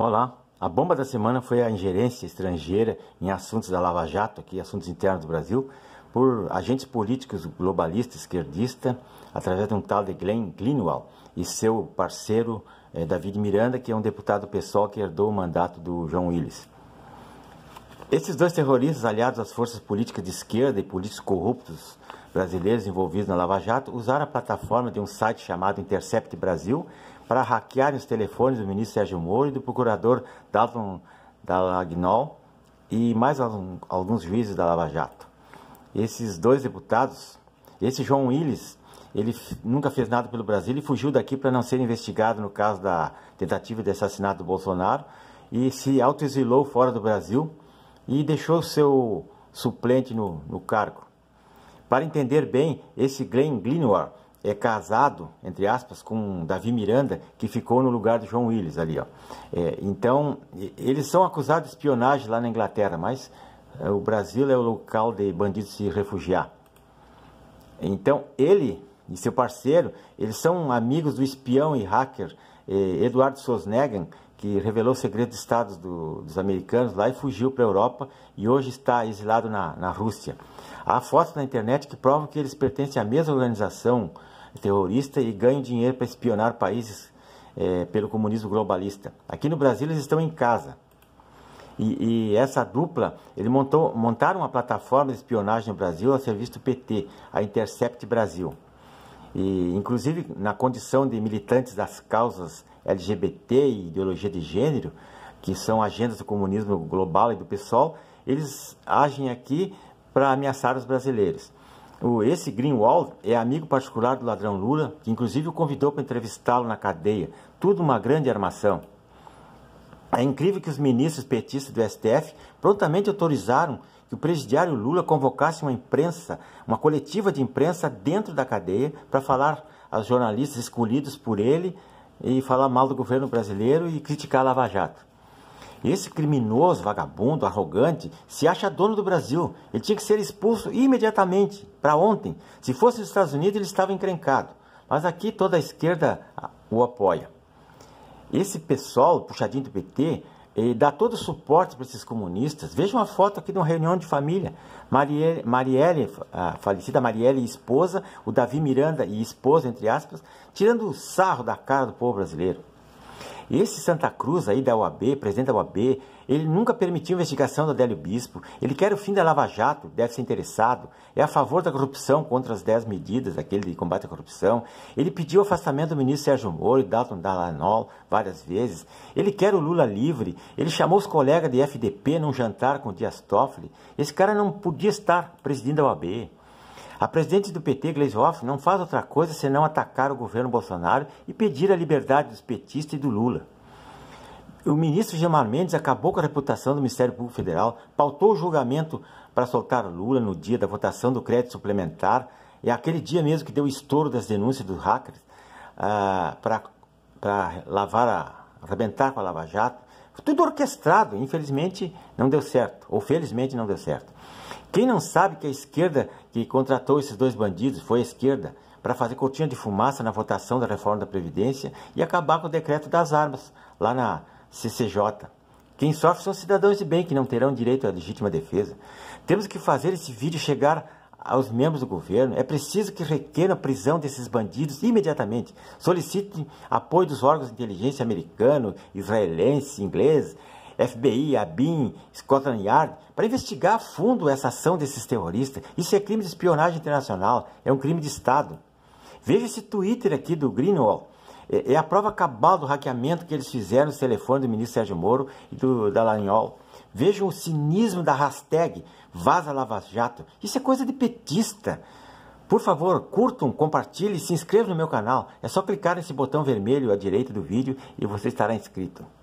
Olá, a bomba da semana foi a ingerência estrangeira em assuntos da Lava Jato, aqui, assuntos internos do Brasil, por agentes políticos globalistas esquerdista, através de um tal de Glenn Greenwald e seu parceiro eh, David Miranda, que é um deputado pessoal que herdou o mandato do João Willis. Esses dois terroristas, aliados às forças políticas de esquerda e políticos corruptos brasileiros envolvidos na Lava Jato, usaram a plataforma de um site chamado Intercept Brasil para hackear os telefones do ministro Sérgio Moro e do procurador Dalton Dallagnol e mais alguns juízes da Lava Jato. Esses dois deputados, esse João Willis, ele nunca fez nada pelo Brasil e fugiu daqui para não ser investigado no caso da tentativa de assassinato do Bolsonaro e se autoexilou fora do Brasil e deixou seu suplente no, no cargo. Para entender bem, esse Glenn Greenwald é casado, entre aspas, com Davi Miranda, que ficou no lugar de João Willis ali. Ó. É, então, eles são acusados de espionagem lá na Inglaterra, mas é, o Brasil é o local de bandidos se refugiar. Então, ele e seu parceiro, eles são amigos do espião e hacker eh, Eduardo Sosnegan, que revelou segredos de estados do, dos americanos lá e fugiu para a Europa e hoje está exilado na, na Rússia. Há fotos na internet que provam que eles pertencem à mesma organização terrorista e ganham dinheiro para espionar países é, pelo comunismo globalista. Aqui no Brasil eles estão em casa. E, e essa dupla, eles montou, montaram uma plataforma de espionagem no Brasil a serviço do PT, a Intercept Brasil e inclusive na condição de militantes das causas LGBT e ideologia de gênero, que são agendas do comunismo global e do PSOL, eles agem aqui para ameaçar os brasileiros. O, esse Greenwald é amigo particular do ladrão Lula, que inclusive o convidou para entrevistá-lo na cadeia. Tudo uma grande armação. É incrível que os ministros petistas do STF prontamente autorizaram que o presidiário Lula convocasse uma imprensa, uma coletiva de imprensa dentro da cadeia para falar aos jornalistas escolhidos por ele e falar mal do governo brasileiro e criticar a Lava Jato. Esse criminoso, vagabundo, arrogante, se acha dono do Brasil. Ele tinha que ser expulso imediatamente, para ontem. Se fosse os Estados Unidos, ele estava encrencado. Mas aqui toda a esquerda o apoia. Esse pessoal, puxadinho do PT, dá todo o suporte para esses comunistas. Veja uma foto aqui de uma reunião de família. Marielle, Marielle, a falecida Marielle e esposa, o Davi Miranda e esposa, entre aspas, tirando o sarro da cara do povo brasileiro. Esse Santa Cruz aí da UAB, presidente da UAB, ele nunca permitiu investigação da Adélio Bispo, ele quer o fim da Lava Jato, deve ser interessado, é a favor da corrupção contra as 10 medidas, aquele de combate à corrupção, ele pediu o afastamento do ministro Sérgio Moro e Dalton Dallanol várias vezes, ele quer o Lula livre, ele chamou os colegas de FDP num jantar com o Dias Toffoli, esse cara não podia estar presidindo a UAB. A presidente do PT, Gleisi Hoffmann, não faz outra coisa senão atacar o governo Bolsonaro e pedir a liberdade dos petistas e do Lula. O ministro Gilmar Mendes acabou com a reputação do Ministério Público Federal, pautou o julgamento para soltar Lula no dia da votação do crédito suplementar, e é aquele dia mesmo que deu o estouro das denúncias dos hackers ah, para lavar, a, arrebentar com a Lava Jato. Tudo orquestrado, infelizmente não deu certo, ou felizmente não deu certo. Quem não sabe que a esquerda que contratou esses dois bandidos foi a esquerda para fazer cortina de fumaça na votação da reforma da Previdência e acabar com o decreto das armas lá na CCJ. Quem sofre são cidadãos de bem que não terão direito à legítima defesa. Temos que fazer esse vídeo chegar aos membros do governo. É preciso que requeiram a prisão desses bandidos imediatamente. Solicitem apoio dos órgãos de inteligência americano, israelense, inglês, FBI, a BIM, Scotland Yard, para investigar a fundo essa ação desses terroristas. Isso é crime de espionagem internacional, é um crime de Estado. Veja esse Twitter aqui do Greenwald. É, é a prova cabal do hackeamento que eles fizeram no telefone do ministro Sérgio Moro e do Dallagnol. Vejam o cinismo da hashtag Vaza Lava Jato. Isso é coisa de petista. Por favor, curtam, compartilhem e se inscrevam no meu canal. É só clicar nesse botão vermelho à direita do vídeo e você estará inscrito.